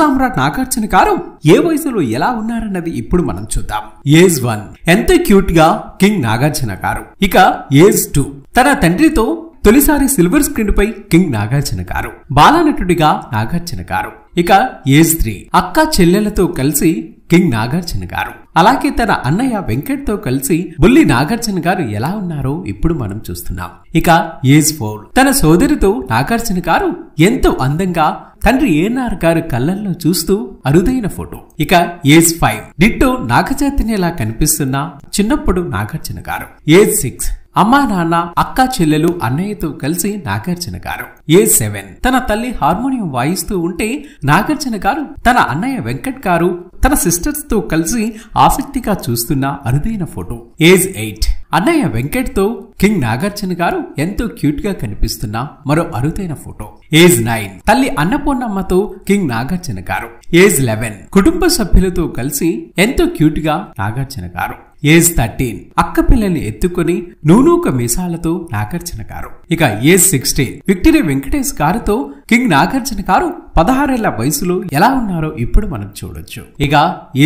సామ్రాట్ నాగార్జున గారు ఏ వయసులో ఎలా ఉన్నారన్నది ఇప్పుడు మనం చూద్దాం ఏజ్ వన్ ఎంత క్యూట్ గా కింగ్ నాగార్జున గారు ఇక ఏజ్ టూ తన తండ్రితో తొలిసారి సిల్వర్ స్క్రీన్ పై కింగ్ నాగార్జున గారు బాలనటుడిగా నాగార్జున గారు ఇక ఏజ్ త్రీ అక్క చెల్లెలతో కలిసి కింగ్ నాగార్జున గారు అలాగే తన అన్నయ్య వెంకట్ తో కలిసి బుల్లి నాగార్జున గారు ఎలా ఉన్నారో ఇప్పుడు మనం చూస్తున్నాం ఇక ఏజ్ ఫోర్ తన సోదరితో నాగార్జున గారు ఎంతో అందంగా తండ్రి ఏఎన్ఆర్ గారు కళ్ళల్లో చూస్తూ అరుదైన ఫోటో ఇక ఏజ్ ఫైవ్ డిట్టో నాగచైతన్యలా కనిపిస్తున్న చిన్నప్పుడు నాగార్జున గారు ఏజ్ సిక్స్ అమ్మా నాన్న అక్క చెల్లెలు అన్నయ్యతో కలిసి నాగార్జున గారు ఏ సెవెన్ తన తల్లి హార్మోనియం వాయిస్తూ ఉంటే నాగార్జున గారు తన అన్నయ్య వెంకట్ గారు తన సిస్టర్స్ తో కలిసి ఆసక్తిగా చూస్తున్న అరుదైన ఫోటో ఏజ్ ఎయిట్ అన్నయ్య వెంకట్తో కింగ్ నాగార్జున గారు ఎంతో క్యూట్ గా కనిపిస్తున్న మరో అరుదైన ఫోటో ఏజ్ నైన్ తల్లి అన్నపూర్ణమ్మతో కింగ్ నాగార్జున గారు ఏజ్ లెవెన్ కుటుంబ సభ్యులతో కలిసి ఎంతో క్యూట్ గా నాగార్జున గారు ఏజ్ థర్టీన్ అక్క పిల్లల్ని ఎత్తుకుని నూనూక మీసాలతో నాగార్జున గారు ఇక ఏజ్ సిక్స్టీన్ విక్టరీ వెంకటేష్ గారితో కింగ్ నాగార్జున గారు పదహారేళ్ల వయసులో ఎలా ఉన్నారో ఇప్పుడు మనం చూడొచ్చు ఇక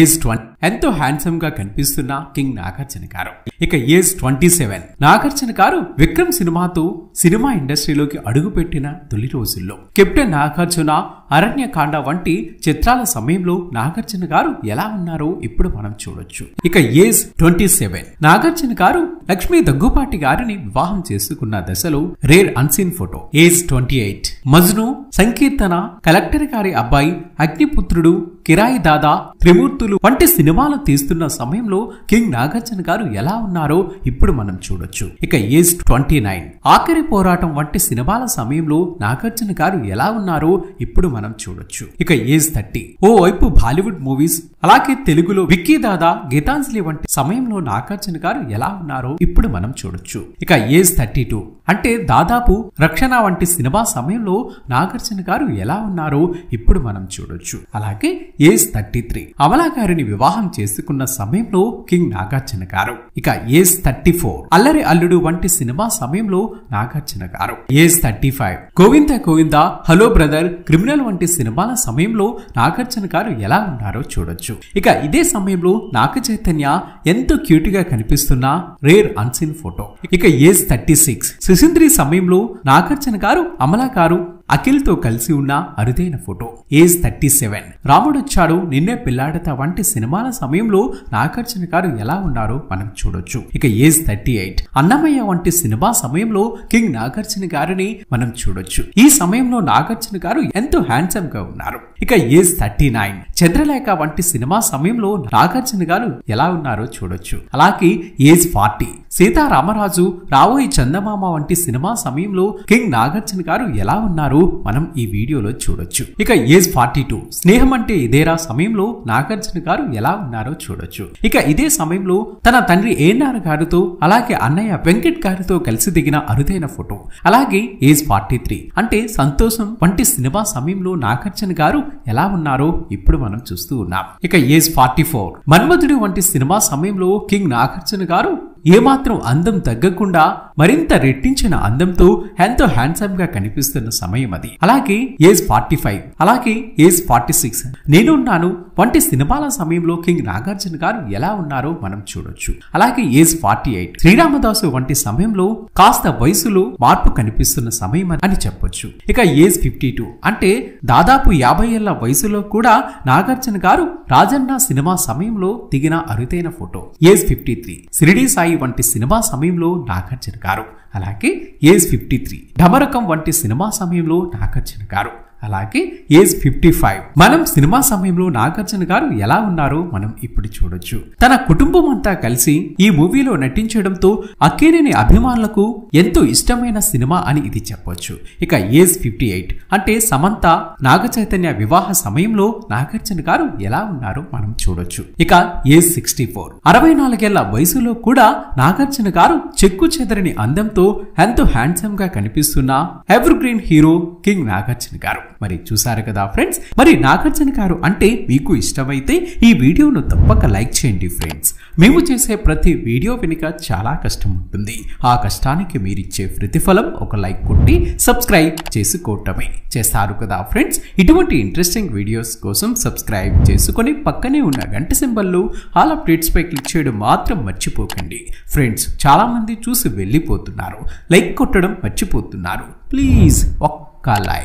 ఏజ్ ట్వంటీ ఎంతో హ్యాండ్సమ్ గా కనిపిస్తున్న కింగ్ నాగార్జున గారు ఇక ఏజ్ ట్వంటీ సెవెన్ నాగార్జున గారు విక్రమ్ సినిమాతో సినిమా ఇండస్ట్రీలోకి అడుగుపెట్టిన తొలి రోజుల్లో కెప్టెన్ నాగార్జున అరణ్యకాండ వంటి చిత్రాల సమయంలో నాగార్జున గారు ఎలా ఉన్నారో ఇప్పుడు మనం చూడొచ్చు ఇక ఏజ్ ట్వంటీ సెవెన్ నాగార్జున గారు లక్ష్మీ దగ్గుపాటి గారిని వివాహం చేసుకున్న దశలో rare unseen photo age twenty eight Majnu Sankeertana collector గారి అబ్బాయి అగ్నిపుత్రుడు కిరాయి దాదా త్రిమూర్తులు వంటి సినిమాలు తీస్తున్న సమయంలో కింగ్ నాగార్జున గారు ఎలా ఉన్నారో ఇప్పుడు మనం చూడొచ్చు ఇక ఏజ్ ట్వంటీ నైన్ ఆఖరి పోరాటం వంటి సినిమాల సమయంలో నాగార్జున గారు ఎలా ఉన్నారో ఇప్పుడు మనం చూడొచ్చు ఇక ఏజ్ థర్టీ ఓ వైపు బాలీవుడ్ మూవీస్ అలాగే తెలుగులో విక్కీ దాదా గీతాంజలి వంటి సమయంలో నాగార్జున గారు ఎలా ఉన్నారో ఇప్పుడు మనం చూడొచ్చు ఇక ఏజ్ థర్టీ టూ అంటే దాదాపు రక్షణ వంటి సినిమా సమయంలో నాగార్జున గారు ఎలా ఉన్నారో ఇప్పుడు మనం చూడొచ్చు అలాగే ఏజ్ థర్టీ త్రీ అమలా గారిని వివాహం చేసుకున్న సమయంలో కింగ్ నాగార్జున గారు ఇక ఏజ్ థర్టీ ఫోర్ అల్లరి అల్లుడు వంటి సినిమా సమయంలో నాగార్జున గారు age thirty five Govinda Govinda hello brother criminal వంటి సినిమాల సమయంలో నాగార్జున గారు ఎలా ఉన్నారో చూడొచ్చు ఇక ఇదే సమయంలో నాగ చైతన్య ఎంతో క్యూట్ గా కనిపిస్తున్న రేర్ అన్సిన్ ఫోటో ఇక ఏజ్ థర్టీ సిక్స్ సుసింద్రి సమయంలో నాగార్జున గారు అమలా గారు అఖిల్తో కలిసి ఉన్న అరుదైన photo age thirty seven Ramudochadu Ninne Pelladata వంటి సినిమాల సమయంలో నాగార్జున గారు ఎలా ఉన్నారో మనం చూడొచ్చు ఇక ఏజ్ థర్టీ ఎయిట్ అన్నమయ్య వంటి సినిమా సమయంలో కింగ్ నాగార్జున గారిని మనం చూడొచ్చు ఈ సమయంలో నాగార్జున గారు ఎంతో హ్యాండ్సమ్ గా ఉన్నారు ఇక ఏజ్ థర్టీ నైన్ చంద్రలేఖ వంటి సినిమా సమయంలో నాగార్జున గారు ఎలా ఉన్నారో చూడొచ్చు అలాగే ఏజ్ ఫార్టీ సీతారామరాజు రావోయి చందమామ వంటి సినిమా సమయంలో కింగ్ నాగార్జున గారు ఎలా ఉన్నారు మనం ఈ వీడియోలో చూడొచ్చు ఇక ఏజ్ ఫార్టీ టూ స్నేహం అంటే ఇదేరా సమయంలో నాగార్జున గారు ఎలా ఉన్నారో చూడొచ్చు ఇక ఇదే సమయంలో తన తండ్రి ఏఎన్ఆర్ గారితో అలాగే అన్నయ్య వెంకట్ గారితో కలిసి దిగిన అరుదైన ఫోటో అలాగే ఏజ్ ఫార్టీ త్రీ అంటే సంతోషం వంటి సినిమా సమయంలో నాగార్జున గారు ఎలా ఉన్నారో ఇప్పుడు మనం చూస్తూ ఉన్నాం ఇక ఏజ్ ఫార్టీ ఫోర్ మన్మధుడు వంటి సినిమా సమయంలో కింగ్ నాగార్జున గారు ఏమాత్రం అందం తగ్గకుండా మరింత రెట్టించిన అందంతో ఎంతో హ్యాండ్సమ్ గా కనిపిస్తున్న సమయం అది అలాగే ఏజ్ ఫార్టీ ఫైవ్ అలాగే ఏజ్ ఫార్టీ సిక్స్ నేనున్నాను వంటి సినిమాల సమయంలో కింగ్ నాగార్జున గారు ఎలా ఉన్నారో మనం చూడొచ్చు అలాగే ఏజ్ ఫార్టీ ఎయిట్ శ్రీరామదాసు వంటి సమయంలో కాస్త వయసులో మార్పు కనిపిస్తున్న సమయం అని చెప్పొచ్చు ఇక ఏజ్ ఫిఫ్టీ టూ అంటే దాదాపు యాభై ఏళ్ల వయసులో కూడా నాగార్జున గారు రాజన్న సినిమా సమయంలో దిగిన అరుదైన photo age fifty three Shirdi Sai వంటి సినిమా సమయంలో నాగార్జున గారు అలాగే ఏజ్ ఫిఫ్టీ త్రీ ఢమరకం వంటి సినిమా సమయంలో నాగార్జున గారు అలాగే ఏజ్ ఫిఫ్టీ ఫైవ్ మనం సినిమా సమయంలో నాగార్జున గారు ఎలా ఉన్నారో మనం ఇప్పుడు చూడొచ్చు తన కుటుంబం అంతా కలిసి ఈ మూవీలో నటించడంతో అక్కినేని అభిమానులకు ఎంతో ఇష్టమైన సినిమా అని ఇది చెప్పొచ్చు ఇక ఏజ్ ఫిఫ్టీ ఎయిట్ అంటే సమంత నాగ చైతన్య వివాహ సమయంలో నాగార్జున గారు ఎలా ఉన్నారో మనం చూడొచ్చు ఇక ఏజ్ సిక్స్టీ ఫోర్ అరవై నాలుగేళ్ల వయసులో కూడా నాగార్జున గారు చెక్కు చెదరని అందంతో ఎంతో హ్యాండ్సమ్ గా కనిపిస్తున్న evergreen hero king Nagarjuna గారు మరి చూసారు కదా ఫ్రెండ్స్ మరి నాగార్జున గారు అంటే మీకు ఇష్టమైతే ఈ వీడియోను తప్పక లైక్ చేయండి ఫ్రెండ్స్ మేము చేసే ప్రతి వీడియో వెనుక చాలా కష్టం ఉంటుంది ఆ కష్టానికి మీరిచ్చే ప్రతిఫలం ఒక లైక్ కొట్టి సబ్స్క్రైబ్ చేసుకోవటమే చేస్తారు కదా ఫ్రెండ్స్ ఇటువంటి ఇంట్రెస్టింగ్ వీడియోస్ కోసం సబ్స్క్రైబ్ చేసుకొని పక్కనే ఉన్న గంట సింబల్లో ఆల్ పై క్లిక్ చేయడం మాత్రం మర్చిపోకండి ఫ్రెండ్స్ చాలామంది చూసి వెళ్ళిపోతున్నారు లైక్ కొట్టడం మర్చిపోతున్నారు ప్లీజ్ ఒక్క లైక్